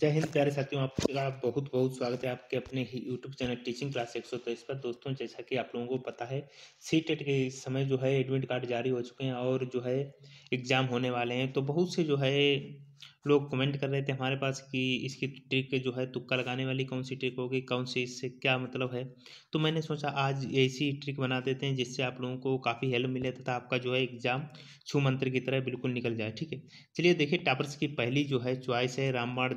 जय हिंद प्यारे साथियों आपका बहुत बहुत स्वागत है आपके अपने ही यूट्यूब चैनल टीचिंग क्लास एक सौ तेईस पर दोस्तों जैसा कि आप लोगों को पता है सी टेट e के समय जो है एडमिट कार्ड जारी हो चुके हैं और जो है एग्ज़ाम होने वाले हैं तो बहुत से जो है लोग कमेंट कर रहे थे हमारे पास कि इसकी ट्रिक जो है तुक्का लगाने वाली कौन सी ट्रिक होगी कौन सी इससे क्या मतलब है तो मैंने सोचा आज ऐसी ट्रिक बना देते हैं जिससे आप लोगों को काफ़ी हेल्प मिले तथा आपका जो है एग्ज़ाम छू मंत्र की तरह बिल्कुल निकल जाए ठीक है चलिए देखिए टापर्स की पहली जो है च्वाइस है रामबाण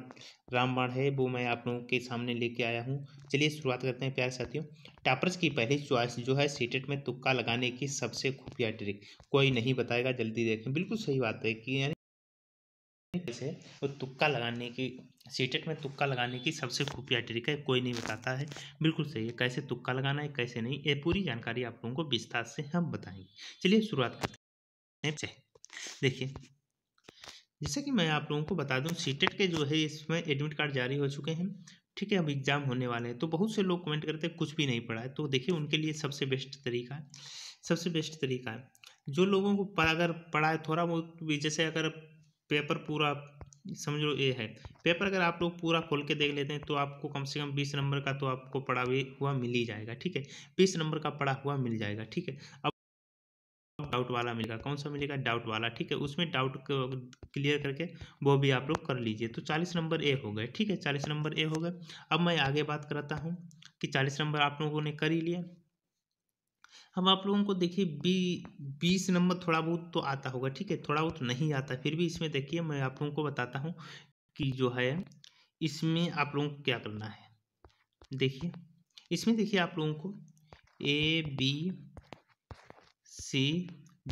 रामबाण है वो मैं आप लोगों के सामने लेके आया हूँ चलिए शुरुआत करते हैं प्यार साथियों टापर्स की पहली चॉइस जो है सीटेट में तुक्का लगाने की सबसे खुफिया ट्रिक कोई नहीं बताएगा जल्दी देखें बिल्कुल सही बात है कि यानी जैसे वो तुक्का लगाने की सीटेट e में तुक्का लगाने की सबसे खुफिया ट्रिक है कोई नहीं बताता है बिल्कुल सही है कैसे तुक्का लगाना है कैसे नहीं ये पूरी जानकारी आप लोगों को विस्तार से हम बताएंगे चलिए शुरुआत करते हैं देखिए जैसे कि मैं आप लोगों को बता दूं सीटेट e के जो है इसमें एडमिट कार्ड जारी हो चुके हैं ठीक है अब एग्ज़ाम होने वाले हैं तो बहुत से लोग कमेंट करते हैं कुछ भी नहीं पढ़ा है तो देखिए उनके लिए सबसे बेस्ट तरीका है सबसे बेस्ट तरीका है जो लोगों को अगर पढ़ा है थोड़ा बहुत भी जैसे अगर पेपर पूरा समझ लो ये है पेपर अगर आप लोग पूरा खोल के देख लेते हैं तो आपको कम से कम बीस नंबर का तो आपको पढ़ा हुआ मिल ही जाएगा ठीक है बीस नंबर का पढ़ा हुआ मिल जाएगा ठीक है अब डाउट वाला मिलेगा कौन सा मिलेगा डाउट वाला ठीक है उसमें डाउट क्लियर करके वो भी आप लोग कर लीजिए तो चालीस नंबर ए हो गए ठीक है चालीस नंबर ए हो गए अब मैं आगे बात करता हूँ कि चालीस नंबर आप लोगों ने कर ही लिया हम आप लोगों को देखिए बी बीस नंबर थोड़ा बहुत तो आता होगा ठीक है थोड़ा बहुत नहीं आता फिर भी इसमें देखिए मैं आप लोगों को बताता हूँ कि जो है इसमें आप लोगों को क्या करना है देखिए इसमें देखिए आप लोगों को ए बी सी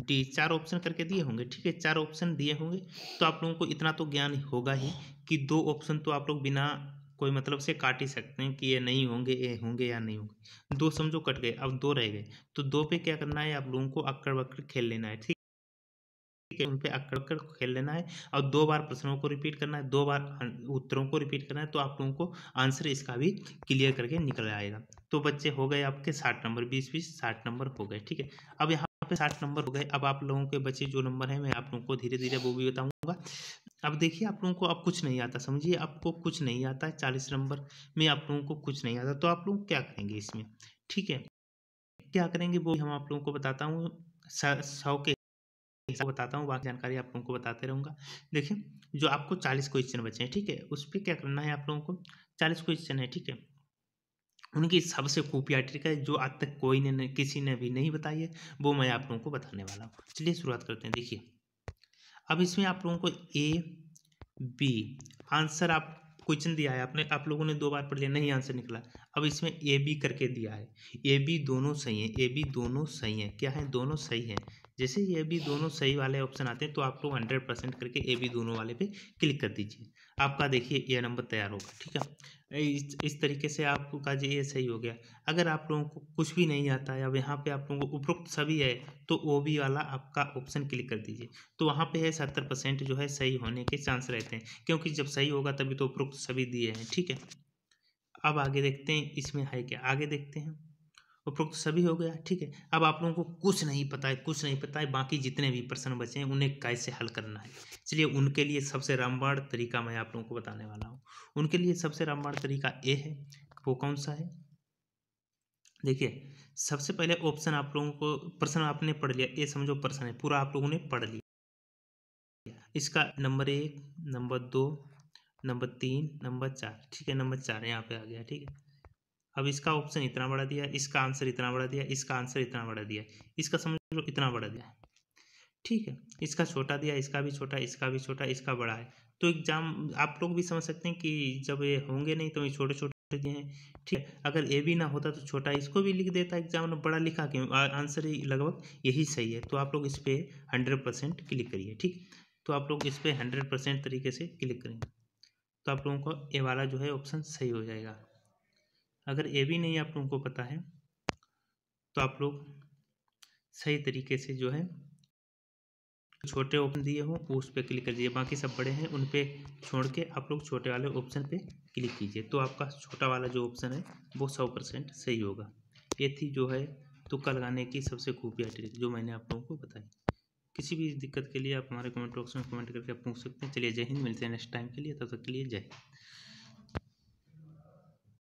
डी चार ऑप्शन करके दिए होंगे ठीक है चार ऑप्शन दिए होंगे तो आप लोगों को इतना तो ज्ञान होगा ही कि दो ऑप्शन तो आप लोग बिना कोई मतलब से काट ही सकते हैं कि ये नहीं होंगे ये होंगे या नहीं होंगे दो समझो कट गए अब दो रह गए तो दो पे क्या करना है आप लोगों को अक्कड़ बक्कड़ खेल लेना है ठीक है उन पर अक्कड़ कर खेल लेना है और दो बार प्रश्नों को रिपीट करना है दो बार उत्तरों को रिपीट करना है तो आप लोगों को आंसर इसका भी क्लियर करके निकल आएगा तो बच्चे हो गए आपके साठ नंबर बीस बीस साठ नंबर हो गए ठीक है अब यहाँ पे साठ नंबर हो गए अब आप लोगों के बचे जो नंबर है मैं आप लोगों को धीरे धीरे वो भी बताऊंगा अब देखिए आप लोगों को अब कुछ नहीं आता समझिए आपको कुछ नहीं आता है चालीस नंबर में आप लोगों को कुछ नहीं आता तो आप लोग क्या करेंगे इसमें ठीक है क्या करेंगे वो हम आप लोगों को बताता हूँ सौ के हिसाब बताता हूँ बाकी जानकारी आप लोगों को बताते रहूँगा देखिए जो आपको चालीस क्वेश्चन बचे हैं ठीक है उस पर क्या करना है आप लोगों को चालीस क्वेश्चन है ठीक है उनकी सबसे खूफिया ट्रिक है जो आज तक कोई ने किसी ने भी नहीं बताई है वो मैं आप लोगों को बताने वाला हूँ चलिए शुरुआत करते हैं देखिए अब इसमें आप लोगों को ए बी आंसर आप क्वेश्चन दिया है आपने आप लोगों ने दो बार पढ़ लिया नहीं आंसर निकला अब इसमें ए बी करके दिया है ए बी दोनों सही है ए बी दोनों सही है क्या है दोनों सही है जैसे ही ए बी दोनों सही वाले ऑप्शन आते हैं तो आप लोग हंड्रेड परसेंट करके ए बी दोनों वाले पे क्लिक कर दीजिए आपका देखिए यह नंबर तैयार होगा ठीक है इस इस तरीके से आपका जो ये सही हो गया अगर आप लोगों को कुछ भी नहीं आता या यहाँ पे आप लोगों को उपरोक्त सभी है तो ओ बी वाला आपका ऑप्शन क्लिक कर दीजिए तो वहाँ पे है सत्तर परसेंट जो है सही होने के चांस रहते हैं क्योंकि जब सही होगा तभी तो उपरोक्त सभी दिए हैं ठीक है अब आगे देखते हैं इसमें है क्या आगे देखते हैं उपरोक्त सभी हो गया ठीक है अब आप लोगों को कुछ नहीं पता है कुछ नहीं पता है बाकी जितने भी प्रश्न बचे हैं उन्हें कैसे हल करना है चलिए उनके लिए सबसे रामबाण तरीका मैं आप लोगों को बताने वाला हूँ उनके लिए सबसे रामबाण तरीका ए है वो कौन सा है देखिए सबसे पहले ऑप्शन आप लोगों को प्रश्न आपने पढ़ लिया ये समझो प्रश्न है पूरा आप लोगों ने पढ़ लिया इसका नंबर एक नंबर दो नंबर तीन नंबर चार ठीक है नंबर चार यहाँ पे आ गया ठीक है अब इसका ऑप्शन इतना बड़ा दिया इसका आंसर इतना बड़ा दिया इसका आंसर इतना बड़ा दिया इसका समझ लो इतना बड़ा दिया ठीक है इसका छोटा दिया इसका भी छोटा इसका भी छोटा इसका बड़ा है तो एग्जाम आप लोग भी समझ सकते हैं कि जब ये होंगे नहीं तो ये छोटे छोटे दिए हैं ठीक है अगर ए भी ना होता तो छोटा इसको भी लिख देता एग्जाम ने बड़ा लिखा क्यों आंसर लगभग यही सही है तो आप लोग इस पर हंड्रेड परसेंट क्लिक करिए ठीक तो आप लोग इस पर हंड्रेड परसेंट तरीके से क्लिक करेंगे तो आप लोगों को ए वाला जो है ऑप्शन सही हो जाएगा अगर ए भी नहीं आप लोगों को पता है तो आप लोग सही तरीके से जो है छोटे ऑप्शन दिए हो उस पर क्लिक कर दीजिए बाकी सब बड़े हैं उन पर छोड़ के आप लोग छोटे वाले ऑप्शन पे क्लिक कीजिए तो आपका छोटा वाला जो ऑप्शन है वो सौ परसेंट सही होगा ये थी जो है तुक्का लगाने की सबसे खूबिया ट्रिक जो मैंने आप लोगों को बताई किसी भी दिक्कत के लिए आप हमारे कमेंट बॉक्स में कमेंट करके पूछ सकते हैं चलिए जय हिंद मिलते हैं नेक्स्ट टाइम के लिए तब तक के लिए जय हिंद